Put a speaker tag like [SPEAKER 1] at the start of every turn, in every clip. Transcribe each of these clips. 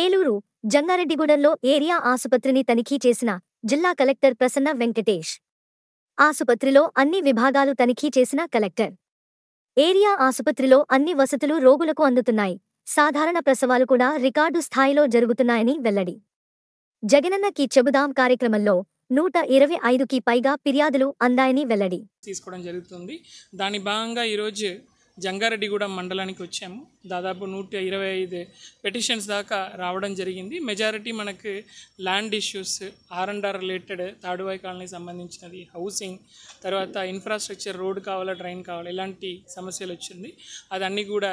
[SPEAKER 1] Eluru జంగారెడ్డిగూడెంలో area ఆసుపత్రిని తనిఖీ చేసిన జిల్లా కలెక్టర్ ప్రసన్న వెంకటేష్ ఆసుపత్రిలో అన్ని విభాగాలు తనిఖీ చేసిన కలెక్టర్ ఏరియా ఆసుపత్రిలో అన్ని వసతులు రోగులకు అందుతున్నాయి సాధారణ ప్రసవాలు కూడా రికార్డు స్థాయిలో జరుగుతున్నాయని వెల్లడి జగనన్న కి చెబుదాం కార్యక్రమంలో నూట ఇరవై ఐదుకి పైగా ఫిర్యాదులు అందాయని వెల్లడి
[SPEAKER 2] తీసుకోవడం జరుగుతుంది దాని భాగంగా ఈరోజు జంగారెడ్డిగూడెం మండలానికి వచ్చాము దాదాపు నూట ఇరవై ఐదు పెటిషన్స్ దాకా రావడం జరిగింది మెజారిటీ మనకు land issues R and R related Taduvai కాలనీకి సంబంధించినది హౌసింగ్ తర్వాత ఇన్ఫ్రాస్ట్రక్చర్ రోడ్ కావాలా డ్రైన్ కావాలా ఇలాంటి సమస్యలు వచ్చింది అదన్నీ కూడా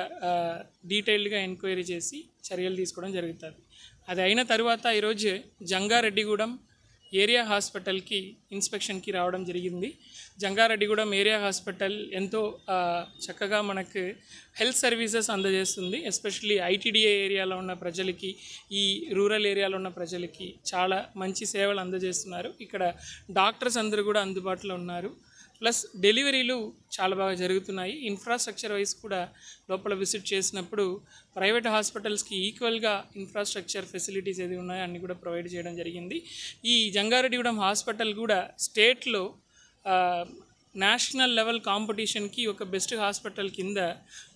[SPEAKER 2] డీటెయిల్డ్గా ఎంక్వైరీ చేసి చర్యలు తీసుకోవడం జరుగుతుంది అది అయిన తర్వాత ఈరోజు జంగారెడ్డిగూడెం ఏరియా హాస్పిటల్కి ఇన్స్పెక్షన్కి రావడం జరిగింది జంగారెడ్డిగూడెం ఏరియా హాస్పిటల్ ఎంతో చక్కగా మనకు హెల్త్ సర్వీసెస్ అందజేస్తుంది ఎస్పెషల్లీ ఐటీడీఏ ఏరియాలో ఉన్న ప్రజలకి ఈ రూరల్ ఏరియాలో ఉన్న ప్రజలకి చాలా మంచి సేవలు అందజేస్తున్నారు ఇక్కడ డాక్టర్స్ అందరూ కూడా అందుబాటులో ఉన్నారు ప్లస్ డెలివరీలు చాలా బాగా జరుగుతున్నాయి ఇన్ఫ్రాస్ట్రక్చర్ వైజ్ కూడా లోపల విజిట్ చేసినప్పుడు ప్రైవేట్ హాస్పిటల్స్కి ఈక్వల్గా ఇన్ఫ్రాస్ట్రక్చర్ ఫెసిలిటీస్ ఏది ఉన్నాయో అన్నీ కూడా ప్రొవైడ్ చేయడం జరిగింది ఈ జంగారెడ్డిగూడెం హాస్పిటల్ కూడా స్టేట్లో నేషనల్ లెవెల్ కాంపిటీషన్కి ఒక బెస్ట్ హాస్పిటల్ కింద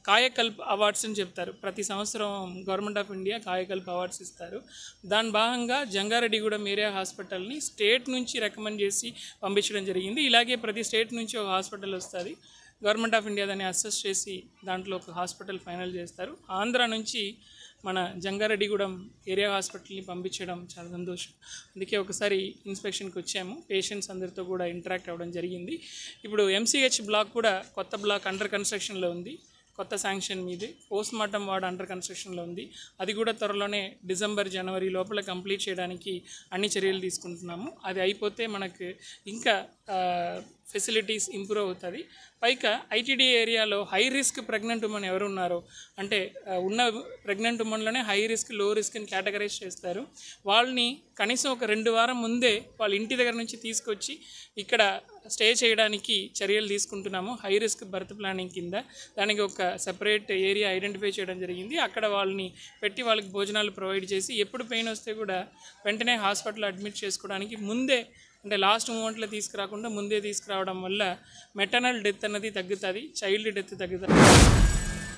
[SPEAKER 2] కాయకల్ప్ అవార్డ్స్ అని చెప్తారు ప్రతి సంవత్సరం government of India Kayakalp awards ఇస్తారు దాని భాగంగా జంగారెడ్డిగూడెం ఏరియా హాస్పిటల్ని స్టేట్ నుంచి రికమెండ్ చేసి పంపించడం జరిగింది ఇలాగే ప్రతి స్టేట్ నుంచి ఒక హాస్పిటల్ వస్తుంది గవర్నమెంట్ ఆఫ్ ఇండియా దాన్ని అసెస్ చేసి దాంట్లో ఒక హాస్పిటల్ ఫైనల్ చేస్తారు ఆంధ్ర నుంచి మన జంగారెడ్డిగూడెం ఏరియా హాస్పిటల్ని పంపించడం చాలా సంతోషం అందుకే ఒకసారి ఇన్స్పెక్షన్కి వచ్చాము పేషెంట్స్ అందరితో కూడా ఇంటరాక్ట్ అవ్వడం జరిగింది ఇప్పుడు ఎంసీహెచ్ బ్లాక్ కూడా కొత్త బ్లాక్ అండర్ కన్స్ట్రక్షన్లో ఉంది కొత్త శాంక్షన్ మీదే పోస్ట్ మార్టం వార్డ్ అండర్ కన్స్ట్రక్షన్లో ఉంది అది కూడా త్వరలోనే డిసెంబర్ జనవరి లోపల కంప్లీట్ చేయడానికి అన్ని చర్యలు తీసుకుంటున్నాము అది అయిపోతే మనకు ఇంకా ఫెసిలిటీస్ ఇంప్రూవ్ అవుతుంది పైగా ఐటీడీ ఏరియాలో హై రిస్క్ ప్రెగ్నెంట్ ఉమెన్ ఎవరు ఉన్నారో అంటే ఉన్న ప్రెగ్నెంట్ ఉమెన్లోనే హై రిస్క్ లో రిస్క్ అని కేటగరైజ్ చేస్తారు వాళ్ళని కనీసం ఒక రెండు వారం ముందే వాళ్ళ ఇంటి దగ్గర నుంచి తీసుకొచ్చి ఇక్కడ స్టే చేయడానికి చర్యలు తీసుకుంటున్నాము హై రిస్క్ బర్త్ ప్లానింగ్ కింద దానికి ఒక సెపరేట్ ఏరియా ఐడెంటిఫై చేయడం జరిగింది అక్కడ వాళ్ళని పెట్టి వాళ్ళకి భోజనాలు ప్రొవైడ్ చేసి ఎప్పుడు పెయిన్ వస్తే కూడా వెంటనే హాస్పిటల్ అడ్మిట్ చేసుకోవడానికి ముందే అంటే లాస్ట్ మూమెంట్లో తీసుకురాకుండా ముందే తీసుకురావడం వల్ల మెటర్నల్ డెత్ అనేది తగ్గుతుంది చైల్డ్ డెత్ తగ్గుతుంది